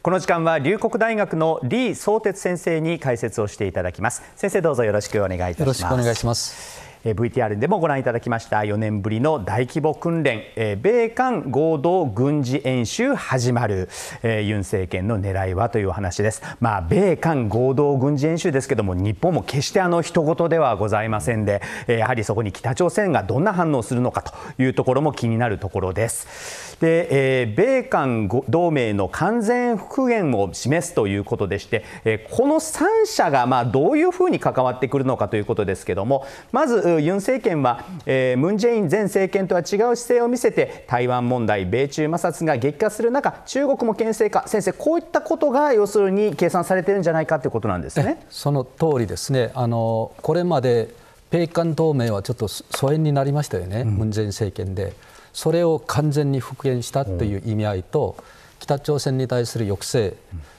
この時間は龍谷大学の李相哲先生に解説をしていただきます先生どうぞよろしくお願いいたしますよろしくお願いします VTR でもご覧いただきました4年ぶりの大規模訓練米韓合同軍事演習始まるユン政権の狙いはというお話です、まあ、米韓合同軍事演習ですけども日本も決してあの一言ではございませんでやはりそこに北朝鮮がどんな反応をするのかというところも気になるところです。で、えー、米韓同盟の完全復元を示すということでして、えー、この3者がまあどういうふうに関わってくるのかということですけども、まずユン政権は、えムン・ジェイン前政権とは違う姿勢を見せて、台湾問題、米中摩擦が激化する中、中国も牽制か、先生、こういったことが要するに計算されてるんじゃないかということなんですね。その通りですねあのこれまで米韓同盟はちょっと疎遠になりましたよね、ムン・ジェイン政権で。それを完全に復元したという意味合いと、北朝鮮に対する抑制、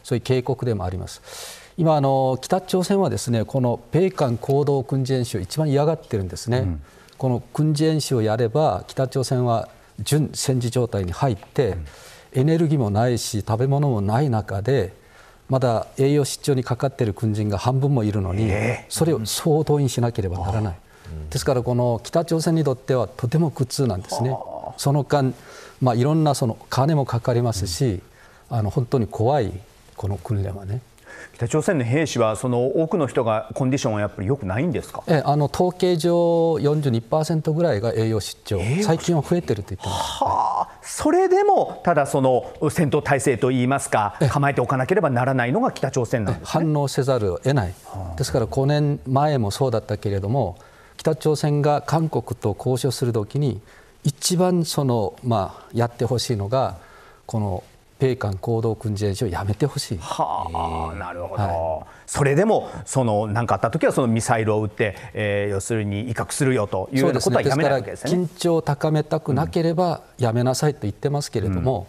そういう警告でもあります。今あの、北朝鮮はですねこの米韓合同軍事演習、一番嫌がってるんですね、うん、この軍事演習をやれば、北朝鮮は準戦時状態に入って、エネルギーもないし、食べ物もない中で、まだ栄養失調にかかっている軍人が半分もいるのに、それを総動員しなければならない、ですから、この北朝鮮にとってはとても苦痛なんですね。その間、まあ、いろんなその金もかかりますし、うん、あの本当に怖い、この訓練はね。北朝鮮の兵士はその多くの人がコンディションはやっぱり良くないんですかえあの統計上42%ぐらいが栄養失調、最近は増えてると言ってます、はあ、それでもただその戦闘態勢といいますか構えておかなければならないのが北朝鮮なんです、ね、反応せざるを得ない、ですから5年前もそうだったけれども北朝鮮が韓国と交渉するときに一番その、まあ、やってほしいのがこの米韓合同軍事演習をやめてほしい。はあ、なるほど、はい、それでも何かあった時はそのミサイルを撃って、えー、要するに威嚇するよというようなことはやめないわけですね、ね、緊張を高めたくなければやめなさいと言ってますけれども、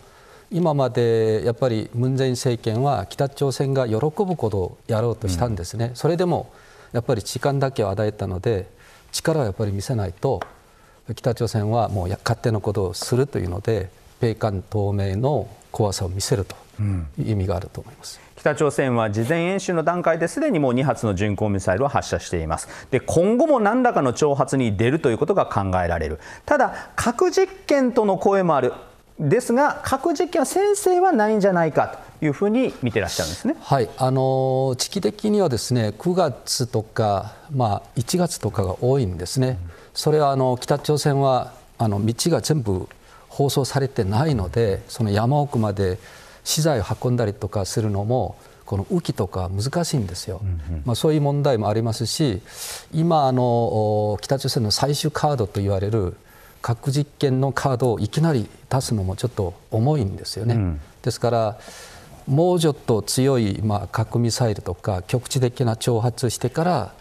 うん、今までやっぱりムン・ジェイン政権は北朝鮮が喜ぶことをやろうとしたんですね、うん、それでもやっぱり時間だけを与えたので力はやっぱり見せないと。北朝鮮はもう勝手なことをするというので米韓同盟の怖さを見せるという意味があると思います。うん北朝鮮は事前演習の段階ですでにもう2発の巡航ミサイルを発射していますで今後も何らかの挑発に出るということが考えられるただ核実験との声もあるですが核実験は先生はないんじゃないかというふうに見てらっしゃるんですね、はい、あの時期的にはですね9月とか、まあ、1月とかが多いんですね。うんそれはあの北朝鮮はあの道が全部放送されてないのでその山奥まで資材を運んだりとかするのもこの雨季とか難しいんですよ、うんうん、まあ、そういう問題もありますし今あの北朝鮮の最終カードと言われる核実験のカードをいきなり出すのもちょっと重いんですよね、うん、ですからもうちょっと強い、まあ、核ミサイルとか局地的な挑発してから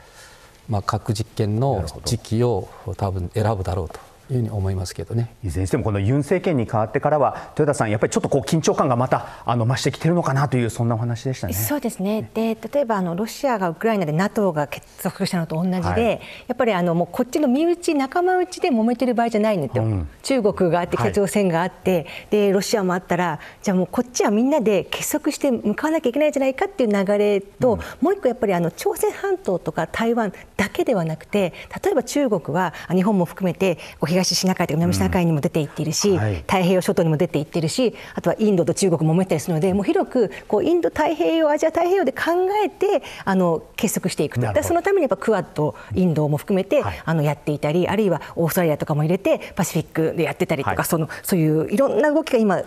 まあ、核実験の時期を多分選ぶだろうというふうに思いますけどねいずれにしてもこのユン政権に変わってからは豊田さん、やっぱりちょっとこう緊張感がまたあの増してきてるのかなというそんなお話でしたねそうですね、で例えばあのロシアがウクライナで NATO が結束したのと同じで、はい、やっぱりあのもうこっちの身内、仲間内で揉めてる場合じゃないんでうん、中国があって、北朝鮮があって、はい、でロシアもあったら、じゃあもうこっちはみんなで結束して向かわなきゃいけないじゃないかっていう流れと、うん、もう一個、やっぱりあの朝鮮半島とか台湾だけではなくて、例えば中国は日本も含めて、東東シナ海とか南シナ海にも出ていっているし、うんはい、太平洋諸島にも出ていっているしあとはインドと中国も揉めたりするのでもう広くこうインド太平洋アジア太平洋で考えてあの結束していくとそのためにやっぱクアッドインドも含めて、はい、あのやっていたりあるいはオーストラリアとかも入れてパシフィックでやってたりとか、はい、そのそういういろんな動きが今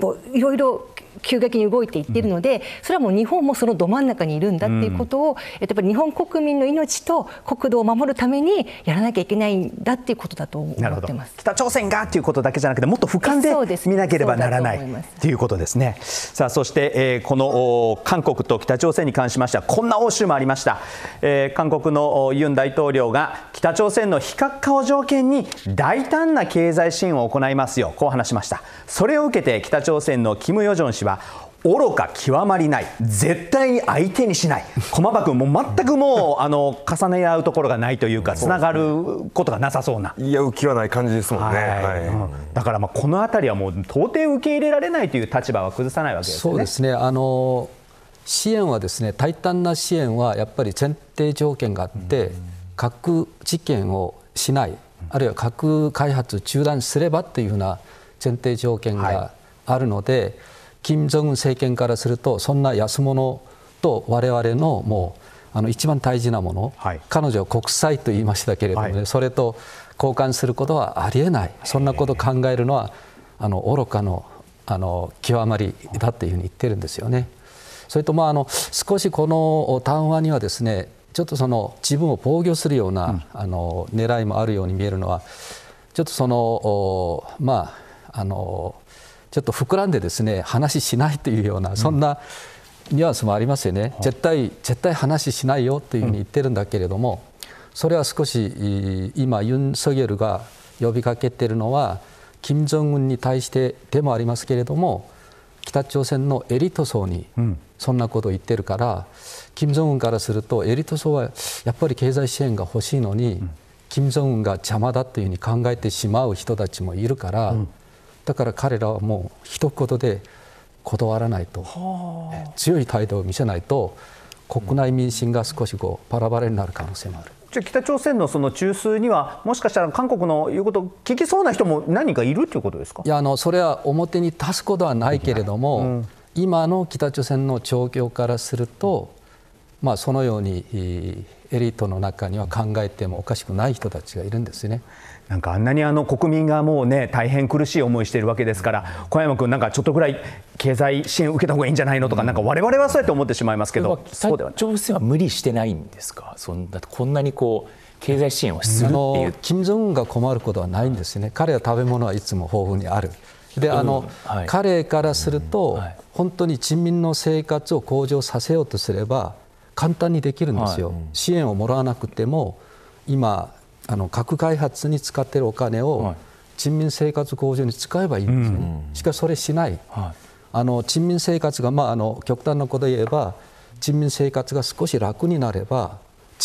こういろいろ急激に動いていっているので、それはもう日本もそのど真ん中にいるんだっていうことを、やっぱり日本国民の命と国土を守るためにやらなきゃいけないんだっていうことだと思ってます北朝鮮がということだけじゃなくて、もっと俯瞰で見なければならないということですね。さあそして、えー、この韓国と北朝鮮に関しましては、こんな欧州もありました、えー、韓国のユン大統領が北朝鮮の非核化を条件に大胆な経済支援を行いますよ、こう話しました。それを受けて北朝鮮の金与正氏は愚か極まりない絶対に相手にしない駒場君も全くもうあの重ね合うところがないというかつながることがなさそうな、ね、いや浮きはない感じですもんね、はい、うん、だからまあこの辺りはもう到底受け入れられないという立場は崩さないわけですねそうですねあの支援はですね大胆な支援はやっぱり前提条件があって、うん、核実験をしないあるいは核開発中断すればというふうな前提条件があるので、はい金正恩政権からすると、そんな安物と我々のもうあの一番大事なもの、はい、彼女は国債と言いましたけれどもね、はい、それと交換することはありえない、そんなことを考えるのはあの愚かのあの極まりだというふうに言ってるんですよね。それとまああの少しこの談話にはですねちょっとその自分を防御するような、うん、あの狙いもあるように見えるのはちょっとそのまああのちょっと膨らんでですね話しないというようなそんなニュアンスもありますよね、うん、絶対絶対話しないよというふうに言ってるんだけれども、それは少し今ユン・ソギョルが呼びかけてるのは金正恩に対してでもありますけれども北朝鮮のエリート層にそんなことを言ってるから、うん、金正恩からするとエリート層はやっぱり経済支援が欲しいのに、うん、金正恩が邪魔だというふうに考えてしまう人たちもいるから、うん、だから彼らはもう一言で断らないと強い態度を見せないと国内民心が少しこうバラバラになる可能性もある。北朝鮮のその中枢にはもしかしたら韓国の言うことを聞きそうな人も何かいるということですかいやあのそれは表に出すことはないけれども、うん、今の北朝鮮の状況からすると、まあ、そのようにエリートの中には考えてもおかしくない人たちがいるんですね。なんかあんなにあの国民がもうね、大変苦しい思いしているわけですから、小山君、なんかちょっとぐらい経済支援受けた方がいいんじゃないのとか、なんかわれはそうやって思ってしまいますけど、そうでは朝鮮は無理してないんですか、そんなこんなにこう。経済支援をするっていう金正恩が困ることはないんですね、彼は食べ物はいつも豊富にある、であの、彼からすると、はい、本当に人民の生活を向上させようとすれば簡単にできるんですよ、支援をもらわなくても今あの核開発に使っているお金を人民生活向上に使えばいいんですね、うんしかしそれしない、はい、あの人民生活が、まあ、あの極端なこと言えば、人民生活が少し楽になれば、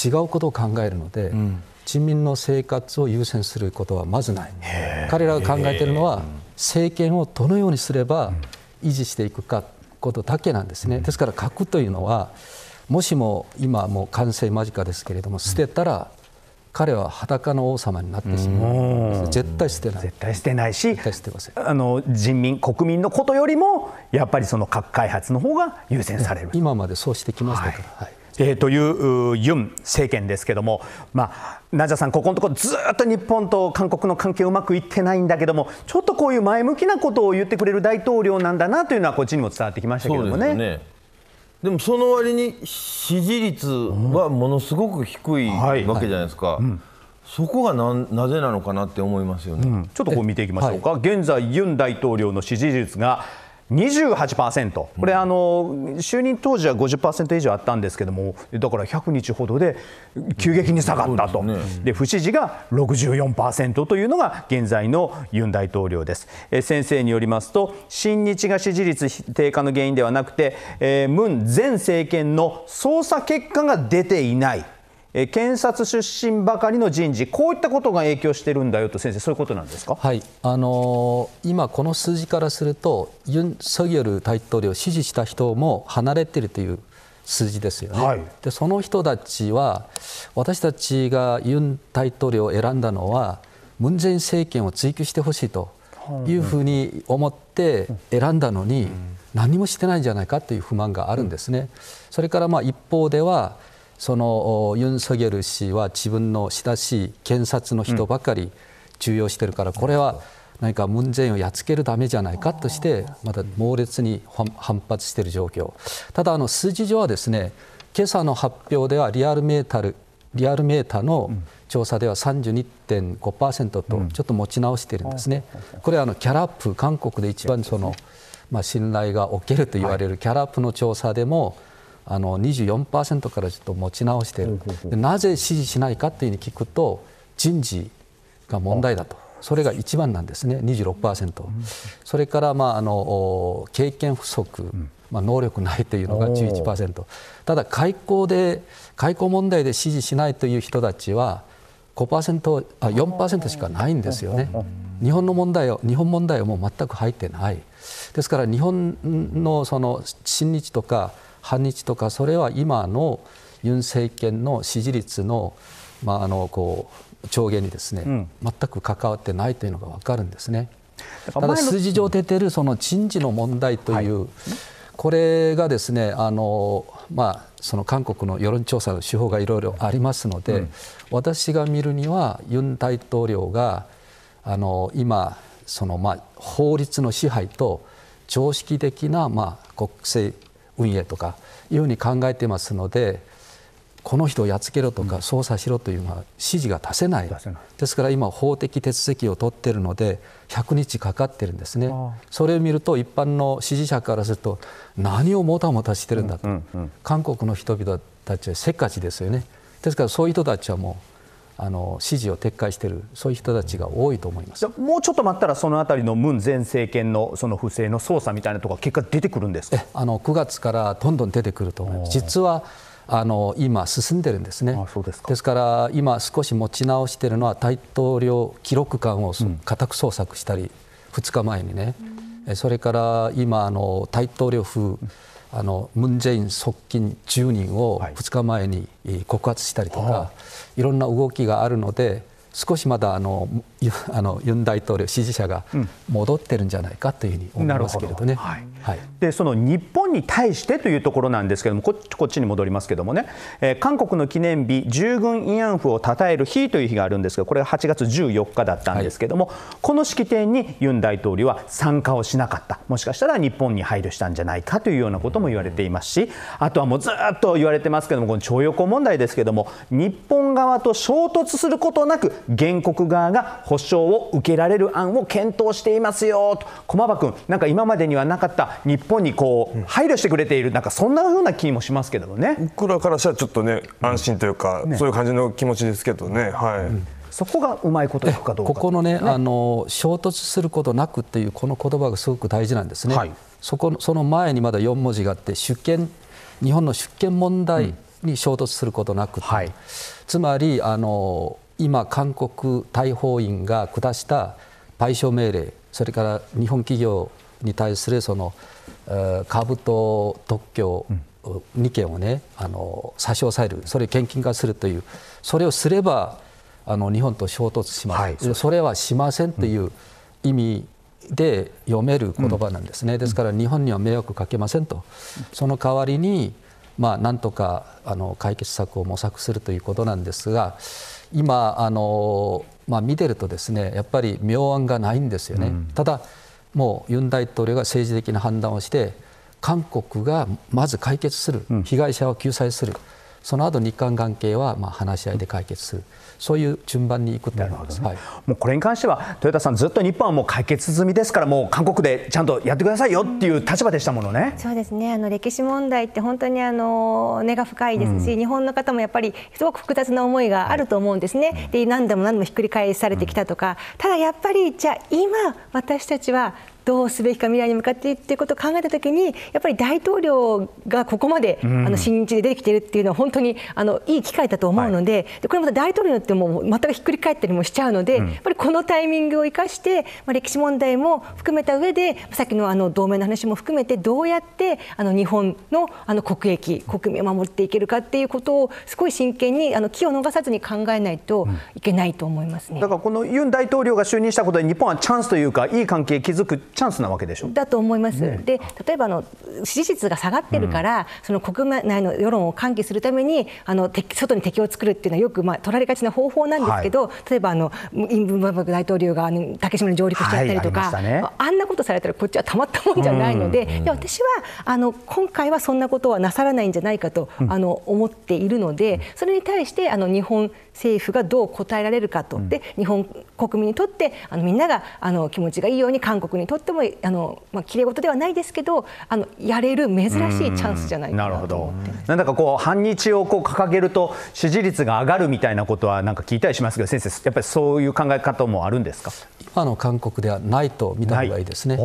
違うことを考えるので、うん、人民の生活を優先することはまずない、彼らが考えているのは、政権をどのようにすれば維持していくかことだけなんですね。ですから核というのはもしも今もう完成間近ですけれども捨てたら彼は裸の王様になってしまう絶対してない絶対してないしあの人民国民のことよりもやっぱりその核開発の方が優先される今までそうしてきましたから、はいはいえー、というユン政権ですけども、まあ、ナジャさん、ここのところずっと日本と韓国の関係うまくいってないんだけども、ちょっとこういう前向きなことを言ってくれる大統領なんだなというのは、こっちにも伝わってきましたけどもね。でもその割に支持率はものすごく低いわけじゃないですか。そこがななぜなのかなって思いますよね、うん、ちょっとこう見ていきましょうか、はい、現在、ユン大統領の支持率が28%、これ、あの就任当時は50%以上あったんですけども、だから100日ほどで急激に下がったと、うん、で、ね、不支持が64%というのが現在のユン大統領です。え先生によりますと、親日が支持率低下の原因ではなくて、ム、ン、前政権の捜査結果が出ていない。え検察出身ばかりの人事、こういったことが影響してるんだよと、先生、そういうことなんですか、はいあのー、今、この数字からすると、ユン・ソギョル大統領を支持した人も離れているという数字ですよね、はい、でその人たちは、私たちがユン大統領を選んだのは、ムン・ジェイン政権を追及してほしいというふうに思って選んだのに、何もしてないんじゃないかという不満があるんですね。それからまあ一方ではそのユン・ソギョル氏は自分の親しい検察の人ばかり重要してるから、これは何かムン・ジェインをやっつけるためじゃないかとして、まだ猛烈に反発している状況、ただ、数字上はですね、今朝の発表ではリアルメータル、リアルメータの調査では32.5%と、ちょっと持ち直しているんですね。これはあのキャラップ、韓国で一番その、まあ、信頼がおけると言われるキャラップの調査でも、あの24%からちょっと持ち直している、なぜ支持しないかというふうに聞くと、人事が問題だと、それが一番なんですね、26%、それから、まあ、あの経験不足、まあ、能力ないというのが11%、ただ外交で、外交問題で支持しないという人たちは5%あ、4%しかないんですよね。日本の問題を、日本問題をもう全く入ってない。ですから日本のその親日とか反日とかそれは今のユン政権の支持率の,、まあ、あのこう上限にですね、うん、全く関わってないというのが分かるんですね。ただ数字上出てるその人事の問題という、はい、これがですねあの、まあ、その韓国の世論調査の手法がいろいろありますので、うん、私が見るにはユン大統領があの今その、まあ、法律の支配と常識的な、まあ、国政運営とかいうふうに考えてますので、この人をやっつけろとか、捜査しろというのは指示が出せない、ですから今、法的手続きを取ってるので、100日かかってるんですね、それを見ると、一般の支持者からすると、何をもたもたしてるんだと、韓国の人々たちはせっかちですよね、ですからそういう人たちはもう、あの支持を撤回している、そういう人たちが多いと思いますもうちょっと待ったら、そのあたりのムン前政権のその不正の捜査みたいなところ、結果、出てくるんですかあの9月からどんどん出てくると思います。実はあの今、進んでるんですねああですか。ですから今、少し持ち直しているのは、大統領記録官を家宅捜索したり、2日前にね、それから今あの、大統領府、あのムン・ジェイン側近10人を2日前に告発したりとか、はい、いろんな動きがあるので、少しまだあの あのユン大統領支持者が戻ってるんじゃないかというふうに思いますけれどね。どはいはい、でその日本に対してというところなんですけどもこっちに戻りますけどもね、えー、韓国の記念日従軍慰安婦を称える日という日があるんですがこれが8月14日だったんですけども、はい、この式典にユン大統領は参加をしなかったもしかしたら日本に配慮したんじゃないかというようなことも言われていますしあとはもうずっと言われてますけどもこの徴用工問題ですけども日本側と衝突することなく原告側が保証を受けられる案を検討していますよと駒場君、なんか今までにはなかった日本にこう配慮してくれている、なんかそんなふうな気もしますけどね僕らからしたらちょっとね安心というか、ね、そういう感じの気持ちですけどね。はい、うんそこがうまいこといくかどうかここのね、ねあの衝突することなくっていうこの言葉がすごく大事なんですね、はい、そこのその前にまだ4文字があって主権日本の主権問題に衝突することなく、うんはい、つまりあの今、韓国大法院が下した賠償命令、それから日本企業に対するその株と特許2件をね、あの差し押さえる、それを献金化するという、それをすればあの日本と衝突します、それはしませんという意味で読める言葉なんですね、ですから日本には迷惑かけませんと、その代わりに、まあ、なんとかあの解決策を模索するということなんですが、今あの、まあ、見てるとですねやっぱり妙案がないんですよね、うん、ただもうユン大統領が政治的な判断をして韓国がまず解決する、被害者を救済する、その後日韓関係はまあ話し合いで解決する、そういう順番にいくと思います、ねはい、もうこれに関しては、豊田さん、ずっと日本はもう解決済みですから、もう韓国でちゃんとやってくださいよっていう立場でしたものね。そうですねあの歴史問題って本当にあの根が深いですし、うん、日本の方もやっぱりすごく複雑な思いがあると思うんですね、はい、で何度も何度もひっくり返されてきたとか、ただやっぱり、じゃあ今、私たちはどうすべきか未来に向かってっていうことを考えたときにやっぱり大統領がここまで、うん、あの親日で出てきてるっていうのは本当にあのいい機会だと思うのではいで、これまた大統領によっても全くひっくり返ったりもしちゃうので、うん、やっぱりこのタイミングを生かして、まあ、歴史問題も含めた上でさっきのあの同盟の話も含めてどうやってあの日本のあの国益国民を守っていけるかっていうことをすごい真剣にあの気を逃さずに考えないといけないと思います、ねうん、だからこのユン大統領が就任したことで日本はチャンスというかいい関係築くチャンスなわけでしょだと思います、ね、で例えばあの支持率が下がってるから、うん、その国内の世論を喚起するためにあの外に敵を作るっていうのはよく、まあ、取られがちな方法なんですけど、はい、例えばあのインブンバ大統領があの竹島に上陸しちゃったりとか、はいあね、あんなことされたらこっちはたまったもんじゃないのでうんで私はあの今回はそんなことはなさらないんじゃないかと、うん、あの思っているのでそれに対してあの日本政府がどう答えられるかと、うん、で日本国民にとってあのみんながあの気持ちがいいように韓国にとってってもあの、まあ、きれい事ではないですけどあのやれる珍しいチャンスじゃないかなと思ってなんだかこう反日をこう掲げると支持率が上がるみたいなことはなんか聞いたりしますけど先生やっぱりそういう考え方もあるんですか今の韓国ではないと見た方がいいですね。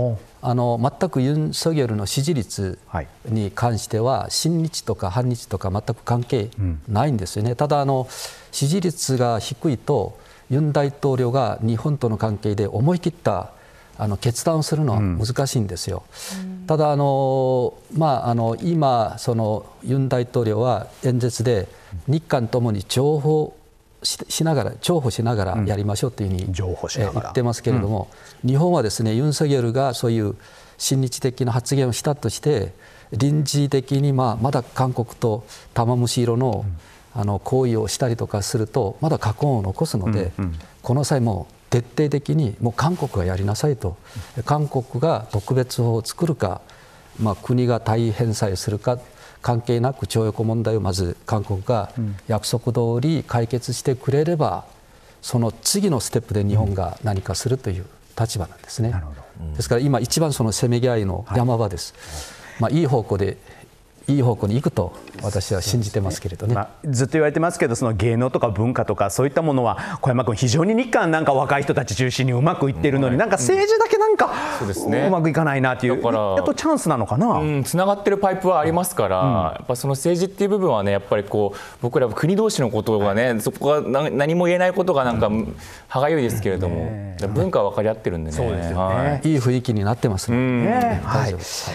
あの全くユン・ソギョルの支持率に関しては、親日とか反日とか全く関係ないんですよね、ただあの、支持率が低いと、ユン大統領が日本との関係で思い切ったあの決断するのは難しいんですよ。うん、ただあの、まあ、あの今そのユン大統領は演説で日韓ともに情報しながら重宝しながらやりましょうというふうに、うん、言ってますけれども、うん、日本はですねユン・ソギョルがそういう親日的な発言をしたとして臨時的に、まあ、まだ韓国と玉虫色の,、あの行為をしたりとかするとまだ禍根を残すので、この際もう徹底的にもう韓国がやりなさいと韓国が特別法を作るか、まあ、国が大返済するか関係なく徴用工問題をまず韓国が約束通り解決してくれればその次のステップで日本が何かするという立場なんですね。うん、ですから今一番そのせめぎ合いの山場です。はいまあ、いい方向でいい方向に行くと私は信じてますけれどね、ねまあ、ずっと言われてますけどその芸能とか文化とかそういったものは小山君非常に日韓なんか若い人たち中心にうまくいってるのに、うん、なんか政治だけなんか、うん、うね、うまくいかないなっていうだかやっとチャンスなのかなつな、うん、がってるパイプはありますから、うん、やっぱその政治っていう部分はねやっぱりこう僕ら国同士のことがね、はい、そこが何も言えないことがなんか歯がゆいですけれども、ね、文化は分かり合ってるんでねそうですよね、はい、いい雰囲気になってますね、はい、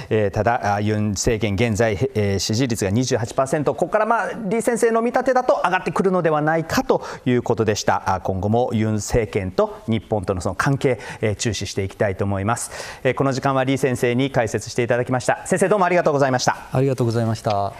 えー、ただユン政権現在えー、支持率が28%、ここから、まあ、李先生の見立てだと上がってくるのではないかということでした。あ今後もユン政権と日本とのその関係、えー、注視していきたいと思います。えー、この時間は李先生に解説していただきました。先生どうもありがとうございました。ありがとうございました。